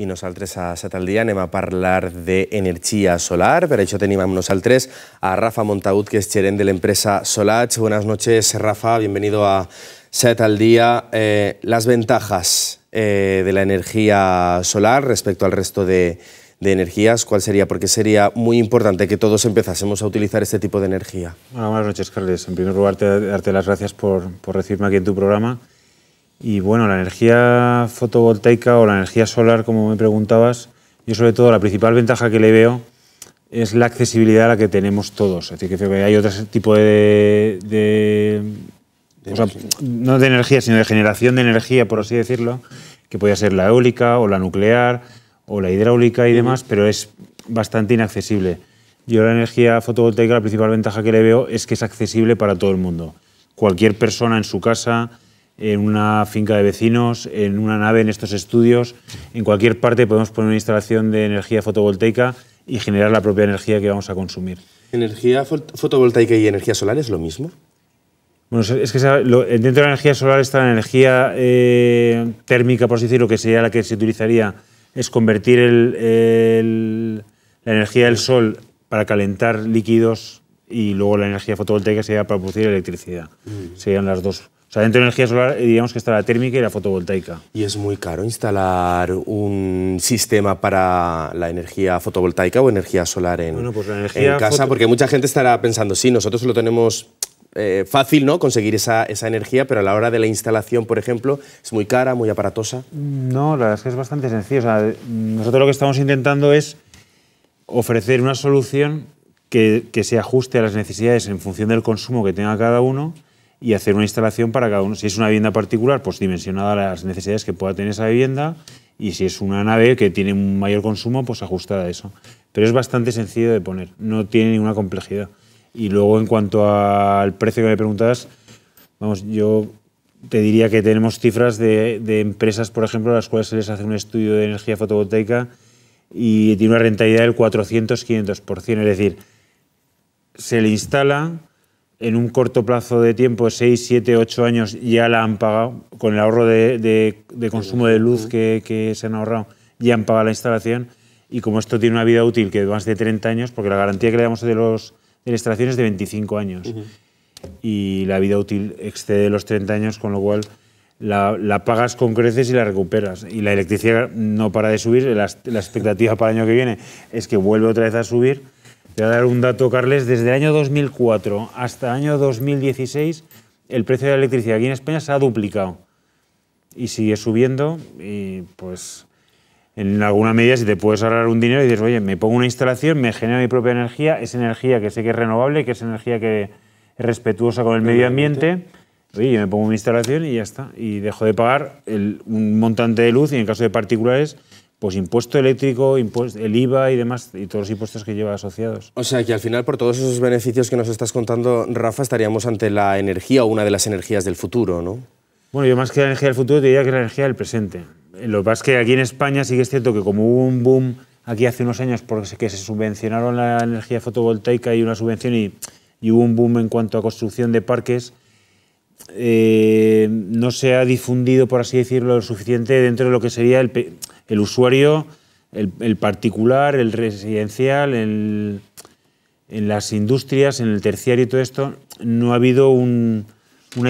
...y nosotros a Set al Sataldía, anem a de energía solar. De hecho tenemos al 3 a Rafa Montaud... que es gerente de la empresa Solach. Buenas noches, Rafa. Bienvenido a Set al Día. Eh, las ventajas eh, de la energía solar respecto al resto de, energías, ¿cuál sería? Porque sería muy importante que todos empezásemos a utilizar este tipo de energía. buenas noches, Carles. En primer lugar, darte las gracias por, por recibirme aquí en tu programa. Y bueno, la energía fotovoltaica o la energía solar, como me preguntabas, yo sobre todo la principal ventaja que le veo es la accesibilidad a la que tenemos todos. Es decir, que hay otro tipo de... no de energía, sino de generación de energía, por así decirlo, que podría ser la eólica o la nuclear o la hidráulica y demás, pero es bastante inaccesible. Yo la energía fotovoltaica, la principal ventaja que le veo es que es accesible para todo el mundo. Cualquier persona en su casa, en una finca de vecinos, en una nave, en estos estudios. En cualquier parte podemos poner una instalación de energía fotovoltaica y generar la propia energía que vamos a consumir. ¿Energía fotovoltaica y energía solar es lo mismo? Bueno, es que dentro de la energía solar está la energía eh, térmica, por así decirlo, que sería la que se utilizaría, es convertir el, la energía del sol para calentar líquidos y luego la energía fotovoltaica sería para producir electricidad. Mm. Serían las dos o sea, dentro de energía solar eh, diríamos que está la térmica y la fotovoltaica. Y es muy caro instalar un sistema para la energía fotovoltaica o energía solar en, bueno, pues energía casa, porque mucha gente estará pensando, sí, nosotros lo tenemos eh, fácil ¿no? conseguir esa, energía, pero a la hora de la instalación, por ejemplo, es muy cara, muy aparatosa. No, la verdad es que es bastante sencillo. O sea, nosotros lo que estamos intentando es ofrecer una solución que, que se ajuste a las necesidades en función del consumo que tenga cada uno y hacer una instalación para cada uno. Si es una vivienda particular, pues dimensionada a las necesidades que pueda tener esa vivienda y si es una nave que tiene un mayor consumo, pues ajustada a eso. Pero es bastante sencillo de poner, no tiene ninguna complejidad. Y luego en cuanto al precio que me preguntabas, vamos, yo te diría que tenemos cifras de, empresas, por ejemplo, a las cuales se les hace un estudio de energía fotovoltaica y tiene una rentabilidad del 400-500%. Es decir, se le instala, en un corto plazo de tiempo, 6, 7, 8 años, ya la han pagado, con el ahorro de, consumo de luz que, se han ahorrado, ya han pagado la instalación. Y como esto tiene una vida útil que más de 30 años, porque la garantía que le damos de, los, de la instalación es de 25 años, y la vida útil excede los 30 años, con lo cual la, pagas con creces y la recuperas. Y la electricidad no para de subir, la, la expectativa para el año que viene es que vuelve otra vez a subir te voy a dar un dato, Carles. Desde el año 2004 hasta el año 2016, el precio de la electricidad aquí en España se ha duplicado. Y sigue subiendo y pues en alguna medida si te puedes ahorrar un dinero y dices, oye, me pongo una instalación, me genera mi propia energía, es energía que sé que es renovable, que es energía que es respetuosa con el medio ambiente, oye, yo me pongo una instalación y ya está. Y dejo de pagar un montante de luz y en caso de particulares pues impuesto eléctrico, impuesto, el IVA y demás, y todos los impuestos que lleva asociados. O sea que al final, por todos esos beneficios que nos estás contando, Rafa, estaríamos ante la energía o una de las energías del futuro, ¿no? Bueno, yo más que la energía del futuro te diría que la energía del presente. Lo que pasa es que aquí en España sí que es cierto que como hubo un boom aquí hace unos años porque se subvencionaron la energía fotovoltaica y una subvención y, hubo un boom en cuanto a construcción de parques, eh, no se ha difundido, por así decirlo, lo suficiente dentro de lo que sería el, el usuario, el, particular, el residencial, en las industrias, en el terciario y todo esto, no ha habido una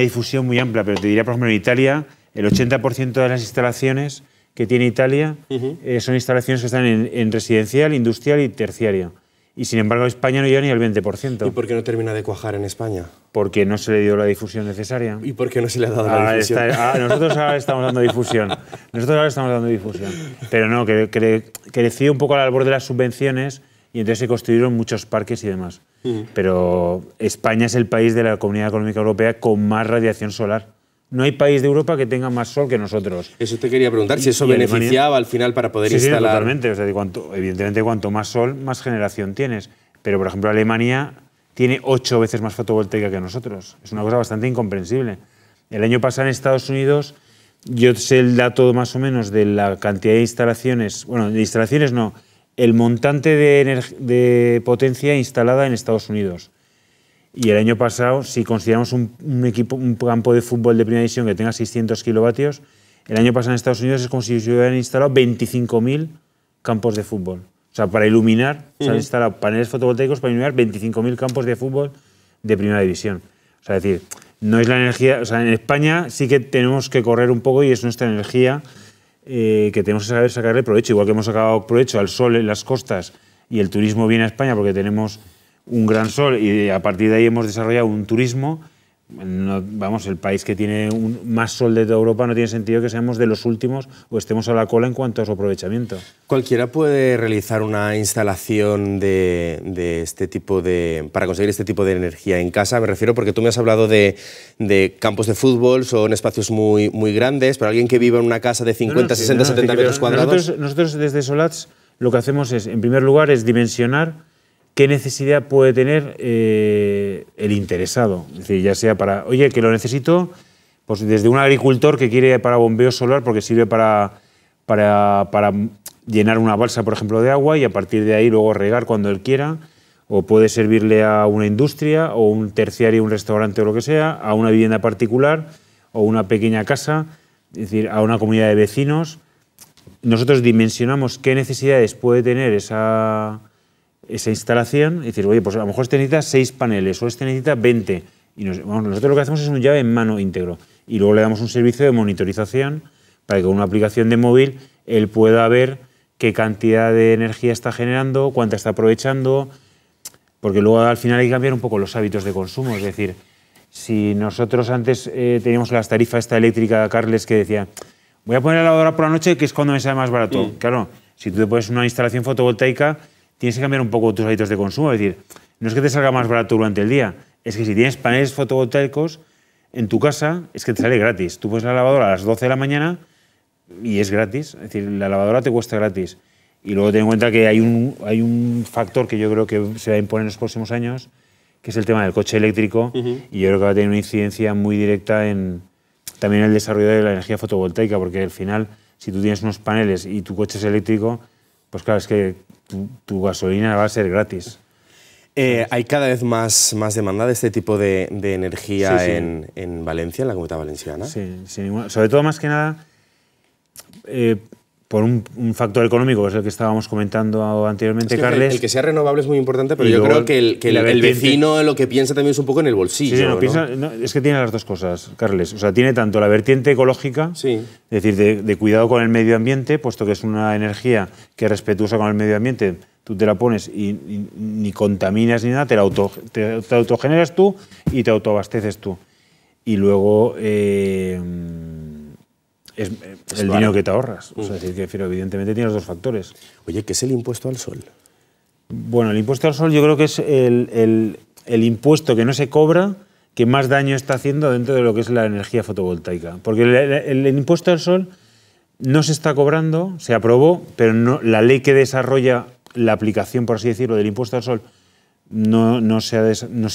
difusión muy amplia, pero te diría, por ejemplo, en Italia, el 80% de las instalaciones que tiene Italia eh, son instalaciones que están en residencial, industrial y terciario. Y sin embargo, España no llega ni al 20%. ¿Y por qué no termina de cuajar en España? Porque no se le dio la difusión necesaria. ¿Y por qué no se le ha dado la ah, difusión? Ah, nosotros ahora estamos dando difusión. Nosotros ahora estamos dando difusión. Pero no, que, creció un poco al albor de las subvenciones y entonces se construyeron muchos parques y demás. Mm. Pero España es el país de la Comunidad Económica Europea con más radiación solar. No hay país de Europa que tenga más sol que nosotros. Eso te quería preguntar, si eso beneficiaba al final para poder instalar... Sí, totalmente. evidentemente, cuanto más sol, más generación tienes. Pero, por ejemplo, Alemania tiene ocho veces más fotovoltaica que nosotros. Es una cosa bastante incomprensible. El año pasado en Estados Unidos, yo sé el dato más o menos de la cantidad de instalaciones, bueno, de instalaciones no, el montante de, de potencia instalada en Estados Unidos y el año pasado, si consideramos un, equipo, un campo de fútbol de primera división que tenga 600 kilovatios, el año pasado en Estados Unidos es como si se hubieran instalado 25.000 campos de fútbol. O sea, para iluminar, se han instalado paneles fotovoltaicos para iluminar 25.000 campos de fútbol de primera división. O sea, es decir, no es la energía. O sea, en España sí que tenemos que correr un poco y es nuestra energía eh, que tenemos que saber sacarle provecho. Igual que hemos sacado provecho al sol en las costas y el turismo viene a España porque tenemos un gran sol y a partir de ahí hemos desarrollado un turismo. vamos, el país que tiene más sol de toda Europa no tiene sentido que seamos de los últimos o estemos a la cola en cuanto a su aprovechamiento. Cualquiera puede realizar una instalación de, este tipo de para conseguir este tipo de energía en casa. Me refiero porque tú me has hablado de, campos de fútbol, son espacios muy, muy grandes, pero alguien que viva en una casa de 50, 60, 70 metros cuadrados. Nosotros, nosotros desde Solats lo que hacemos es, en primer lugar, es dimensionar qué necesidad puede tener eh, el interesado. Es decir, ya sea para, oye, que lo necesito, pues desde un agricultor que quiere para bombeo solar porque sirve para, para, para llenar una balsa, por ejemplo, de agua y a partir de ahí luego regar cuando él quiera, o puede servirle a una industria, o un terciario, un restaurante o lo que sea, a una vivienda particular, o una pequeña casa, es decir, a una comunidad de vecinos. Nosotros dimensionamos qué necesidades puede tener esa, esa instalación y decir, oye, pues a lo mejor este necesita seis paneles o este necesita 20. Y nosotros lo que hacemos es un llave en mano íntegro. Y luego le damos un servicio de monitorización para que con una aplicación de móvil él pueda ver qué cantidad de energía está generando, cuánta está aprovechando, porque luego al final hay que cambiar un poco los hábitos de consumo. Es decir, si nosotros antes eh, teníamos las tarifas esta eléctrica, Carles, que decía, voy a poner la hora por la noche, que es cuando me sale más barato. Claro, si tú te pones una instalación fotovoltaica, tienes que cambiar un poco tus hábitos de consumo. Es decir, no es que te salga más barato durante el día, es que si tienes paneles fotovoltaicos en tu casa, es que te sale gratis. Tú pones la lavadora a las 12 de la mañana y es gratis. Es decir, la lavadora te cuesta gratis. Y luego ten en cuenta que hay un, hay un factor que yo creo que se va a imponer en los próximos años, que es el tema del coche eléctrico, y yo creo que va a tener una incidencia muy directa en también el desarrollo de la energía fotovoltaica, porque al final, si tú tienes unos paneles y tu coche es eléctrico, pues claro, es que tu, gasolina va a ser gratis. Eh, hay cada vez más, más demanda de este tipo de, energía En, Valencia, en la comunidad valenciana. Sí, sobre todo más que nada eh, por un, factor económico, que es el que estábamos comentando anteriormente, Carles. El, el, que sea renovable es muy importante, pero yo creo que el, que el, vecino lo que piensa también es un poco en el bolsillo. Sí, no, Piensa, es que tiene las dos cosas, Carles. O sea, tiene tanto la vertiente ecológica, sí. es decir, de, cuidado con el medio ambiente, puesto que es una energía que es respetuosa con el medio ambiente, tú te la pones y, ni contaminas ni nada, te la auto, autogeneras tú y te autoabasteces tú. Y luego... Eh, eh, es, el dinero que te ahorras. O sea, mm. decir, que evidentemente tienes dos factores. Oye, ¿qué es el impuesto al sol? Bueno, el impuesto al sol yo creo que es el, impuesto que no se cobra que más daño está haciendo dentro de lo que es la energía fotovoltaica. Porque el, impuesto al sol no se está cobrando, se aprobó, pero no, la ley que desarrolla la aplicación, por así decirlo, del impuesto al sol no, no, se,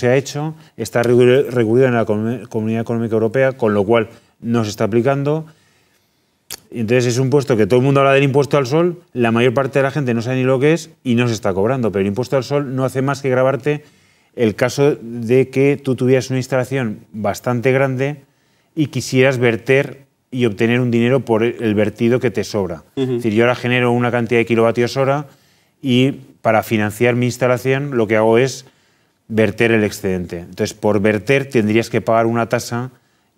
ha hecho, está regulada en la Comunidad Económica Europea, con lo cual no se está aplicando. Entonces es un puesto que todo el mundo habla del impuesto al sol, la mayor parte de la gente no sabe ni lo que es y no se está cobrando, pero el impuesto al sol no hace más que grabarte el caso de que tú tuvieras una instalación bastante grande y quisieras verter y obtener un dinero por el vertido que te sobra. Es decir, yo ahora genero una cantidad de kilovatios hora y para financiar mi instalación lo que hago es verter el excedente. Entonces, por verter tendrías que pagar una tasa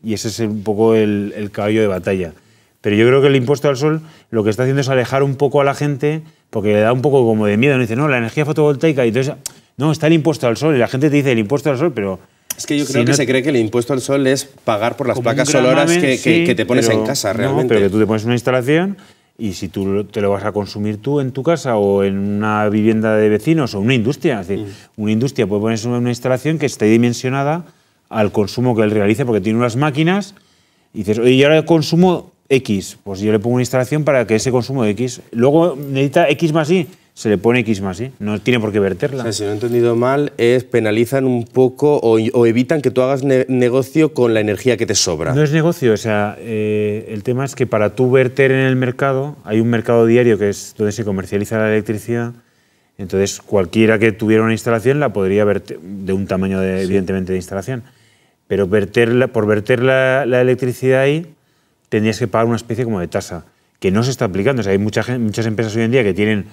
y ese es un poco el caballo de batalla. Pero yo creo que el impuesto al sol lo que está haciendo es alejar un poco a la gente, porque le da un poco como de miedo. No dice, no, la energía fotovoltaica, y entonces, no, está el impuesto al sol. Y la gente te dice el impuesto al sol, pero es que yo creo que se cree que el impuesto al sol es pagar por las placas solares que, te pones en casa realmente. No, pero que tú te pones una instalación y si tú te lo vas a consumir tú en tu casa o en una vivienda de vecinos o una industria. Es decir, mm. una industria puede ponerse una, instalación que esté dimensionada al consumo que él realice porque tiene unas máquinas y dices, oye, yo ahora consumo X, pues yo le pongo una instalación para que ese consumo de X. Luego necesita X más Y, se le pone X más Y. No tiene por qué verterla. si no he entendido mal, es penalizan un poco o, evitan que tú hagas negocio con la energía que te sobra. No es negocio, o sea, eh, el tema es que para tú verter en el mercado, hay un mercado diario que es donde se comercializa la electricidad. Entonces, cualquiera que tuviera una instalación la podría verter, de un tamaño, de, evidentemente, de instalación. Pero verterla, por verter la, la electricidad ahí, tendrías que pagar una especie como de tasa, que no se está aplicando. O sea, hay mucha, muchas empresas hoy en día que tienen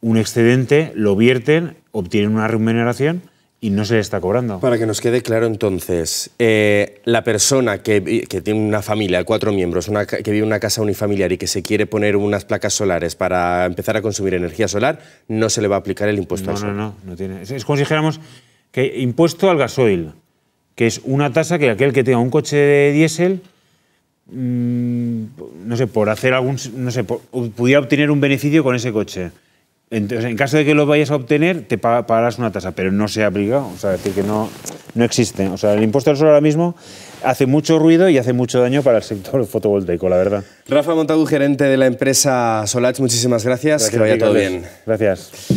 un excedente, lo vierten, obtienen una remuneración y no se les está cobrando. Para que nos quede claro entonces, eh, la persona que, tiene una familia cuatro miembros, que vive en una casa unifamiliar y que se quiere poner unas placas solares para empezar a consumir energía solar, no se le va a aplicar el impuesto no, al No, no, no tiene. Es como que impuesto al gasoil, que es una tasa que aquel que tenga un coche de diésel Mm, no sé, por hacer algún, no sé, pudiera obtener un beneficio con ese coche. Entonces, en caso de que lo vayas a obtener, te pagarás una tasa, pero no se aplica, o sea, decir que no, no existe. O sea, el impuesto al sol ahora mismo hace mucho ruido y hace mucho daño para el sector fotovoltaico, la verdad. Rafa Montagu, gerente de la empresa Solach, muchísimas gracias que vaya todo bien. Gracias.